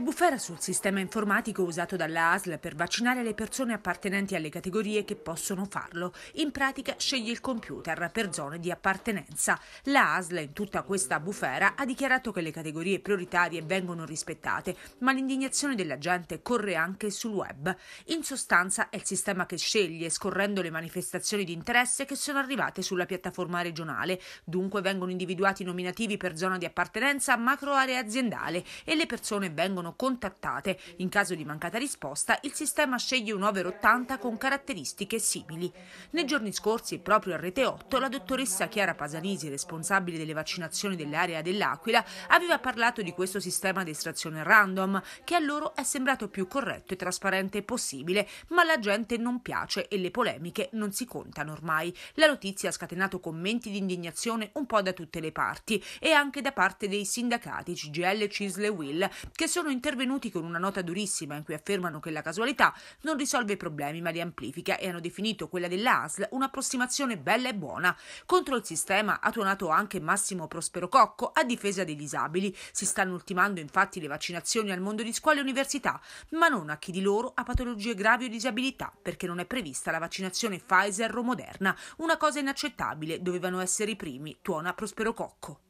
bufera sul sistema informatico usato dalla ASL per vaccinare le persone appartenenti alle categorie che possono farlo. In pratica sceglie il computer per zone di appartenenza. La ASL in tutta questa bufera ha dichiarato che le categorie prioritarie vengono rispettate, ma l'indignazione della gente corre anche sul web. In sostanza è il sistema che sceglie, scorrendo le manifestazioni di interesse che sono arrivate sulla piattaforma regionale. Dunque vengono individuati nominativi per zona di appartenenza, macro area aziendale e le persone vengono vengono contattate. In caso di mancata risposta, il sistema sceglie un over 80 con caratteristiche simili. Nei giorni scorsi, proprio a Rete 8, la dottoressa Chiara Pasanisi, responsabile delle vaccinazioni dell'area dell'Aquila, aveva parlato di questo sistema di estrazione random, che a loro è sembrato più corretto e trasparente possibile, ma la gente non piace e le polemiche non si contano ormai. La notizia ha scatenato commenti di indignazione un po' da tutte le parti e anche da parte dei sindacati CGL, Cisle e Will, che sono sono intervenuti con una nota durissima in cui affermano che la casualità non risolve i problemi ma li amplifica e hanno definito quella dell'ASL un'approssimazione bella e buona. Contro il sistema ha tuonato anche Massimo Prospero Cocco a difesa dei disabili. Si stanno ultimando infatti le vaccinazioni al mondo di scuole e università, ma non a chi di loro ha patologie gravi o disabilità, perché non è prevista la vaccinazione Pfizer o Moderna, una cosa inaccettabile, dovevano essere i primi, tuona Prospero Cocco.